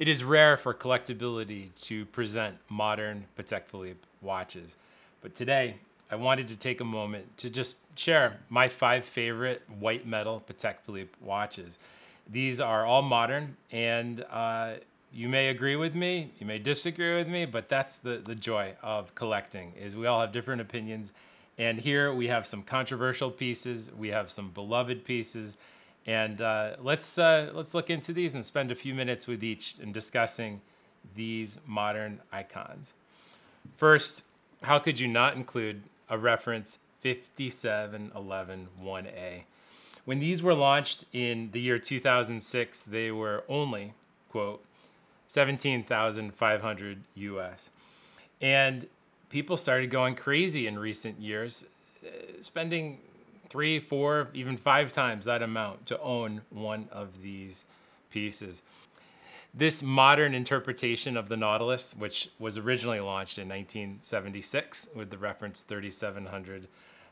it is rare for collectability to present modern Patek Philippe watches. But today, I wanted to take a moment to just share my five favorite white metal Patek Philippe watches. These are all modern, and uh, you may agree with me, you may disagree with me, but that's the, the joy of collecting, is we all have different opinions. And here we have some controversial pieces, we have some beloved pieces, and uh, let's uh, let's look into these and spend a few minutes with each and discussing these modern icons. First, how could you not include a reference 57111A? When these were launched in the year 2006, they were only, quote, 17,500 US. And people started going crazy in recent years, uh, spending three, four, even five times that amount to own one of these pieces. This modern interpretation of the Nautilus, which was originally launched in 1976 with the reference 3700,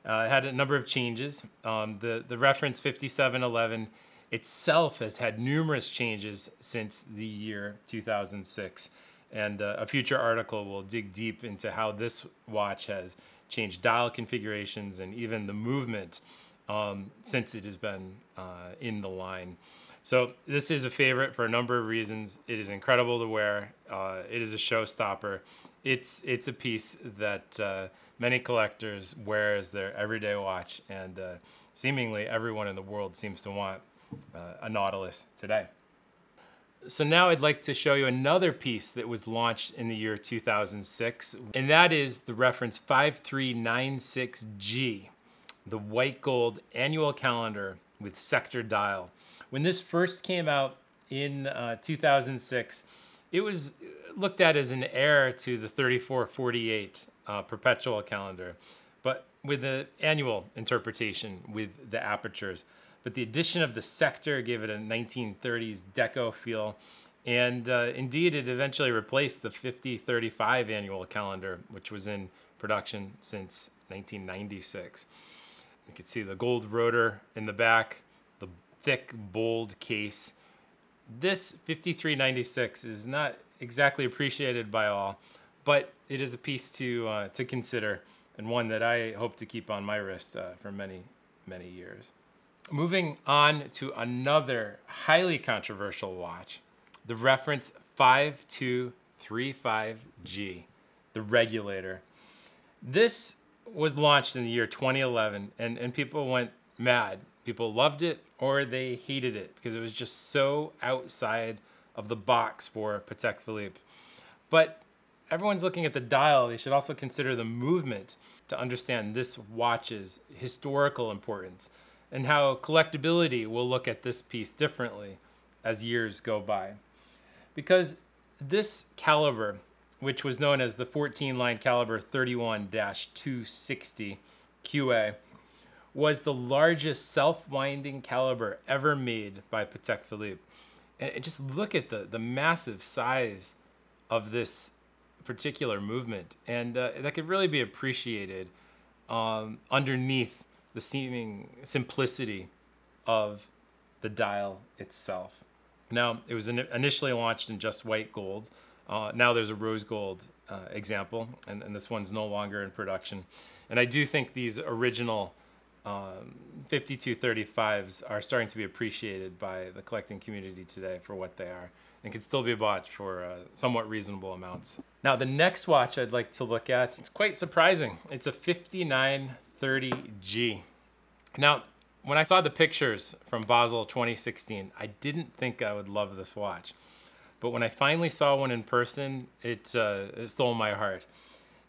uh, had a number of changes. Um, the, the reference 5711 itself has had numerous changes since the year 2006. And uh, a future article will dig deep into how this watch has change dial configurations, and even the movement um, since it has been uh, in the line. So this is a favorite for a number of reasons. It is incredible to wear. Uh, it is a showstopper. It's it's a piece that uh, many collectors wear as their everyday watch, and uh, seemingly everyone in the world seems to want uh, a Nautilus today. So now I'd like to show you another piece that was launched in the year 2006, and that is the reference 5396G, the white gold annual calendar with sector dial. When this first came out in uh, 2006, it was looked at as an heir to the 3448 uh, perpetual calendar, but with the annual interpretation with the apertures but the addition of the sector gave it a 1930s deco feel. And uh, indeed, it eventually replaced the 5035 annual calendar, which was in production since 1996. You can see the gold rotor in the back, the thick, bold case. This 5396 is not exactly appreciated by all, but it is a piece to, uh, to consider and one that I hope to keep on my wrist uh, for many, many years. Moving on to another highly controversial watch, the reference 5235G, the regulator. This was launched in the year 2011 and, and people went mad. People loved it or they hated it because it was just so outside of the box for Patek Philippe. But everyone's looking at the dial, they should also consider the movement to understand this watch's historical importance and how collectability will look at this piece differently as years go by. Because this caliber, which was known as the 14 line caliber 31 260 QA, was the largest self winding caliber ever made by Patek Philippe. And just look at the, the massive size of this particular movement. And uh, that could really be appreciated um, underneath the seeming simplicity of the dial itself. Now, it was initially launched in just white gold. Uh, now there's a rose gold uh, example, and, and, this one's no longer in production. And I do think these original um, 5235s are starting to be appreciated by the collecting community today for what they are and can still be bought for uh, somewhat reasonable amounts. Now, the next watch I'd like to look at, it's quite surprising. It's a 59 30G. Now, when I saw the pictures from Basel 2016, I didn't think I would love this watch. But when I finally saw one in person, it, uh, it stole my heart.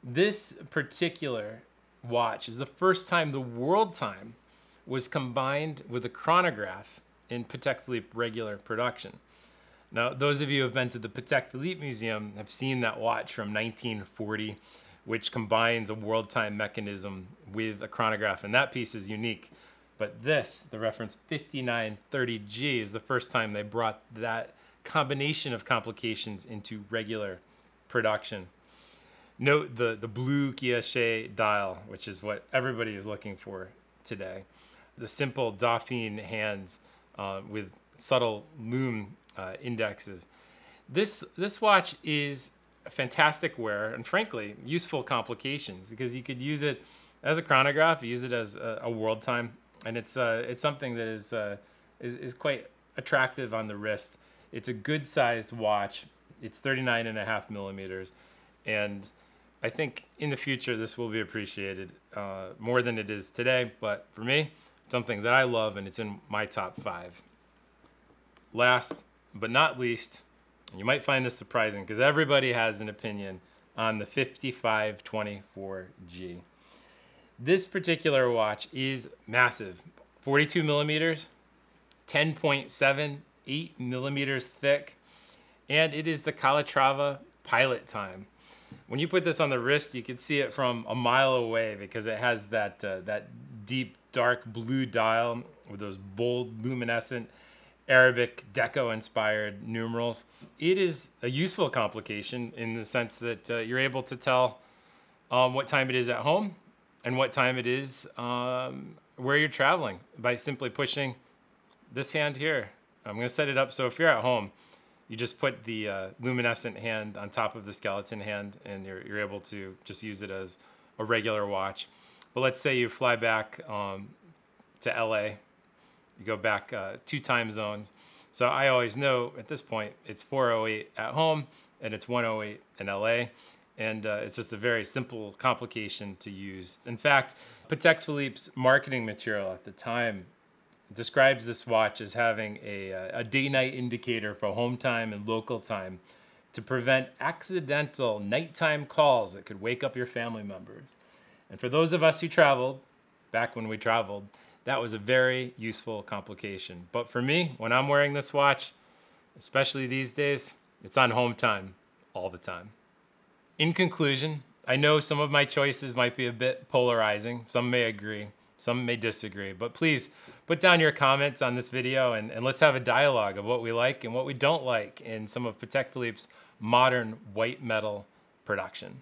This particular watch is the first time the world time was combined with a chronograph in Patek Philippe regular production. Now, those of you who have been to the Patek Philippe Museum have seen that watch from 1940 which combines a world time mechanism with a chronograph, and that piece is unique. But this, the reference 5930G, is the first time they brought that combination of complications into regular production. Note the, the blue guilloche dial, which is what everybody is looking for today. The simple Dauphine hands uh, with subtle lume uh, indexes. This, this watch is fantastic wear and frankly useful complications because you could use it as a chronograph, use it as a, a world time, and it's uh, it's something that is, uh, is is quite attractive on the wrist. It's a good sized watch. It's 39 and a half millimeters, and I think in the future this will be appreciated uh, more than it is today. But for me, something that I love, and it's in my top five. Last but not least you might find this surprising because everybody has an opinion on the 5524G. This particular watch is massive, 42 millimeters, 10.78 millimeters thick, and it is the Calatrava pilot time. When you put this on the wrist, you can see it from a mile away because it has that, uh, that deep dark blue dial with those bold luminescent Arabic deco inspired numerals. It is a useful complication in the sense that uh, you're able to tell um, what time it is at home and what time it is um, where you're traveling by simply pushing this hand here. I'm going to set it up so if you're at home, you just put the uh, luminescent hand on top of the skeleton hand and you're, you're able to just use it as a regular watch. But let's say you fly back um, to LA you go back uh, two time zones. So I always know at this point it's 408 at home and it's 108 in LA. And uh, it's just a very simple complication to use. In fact, Patek Philippe's marketing material at the time describes this watch as having a, uh, a day night indicator for home time and local time to prevent accidental nighttime calls that could wake up your family members. And for those of us who traveled, back when we traveled, that was a very useful complication. But for me, when I'm wearing this watch, especially these days, it's on home time all the time. In conclusion, I know some of my choices might be a bit polarizing. Some may agree, some may disagree, but please put down your comments on this video and, and let's have a dialogue of what we like and what we don't like in some of Patek Philippe's modern white metal production.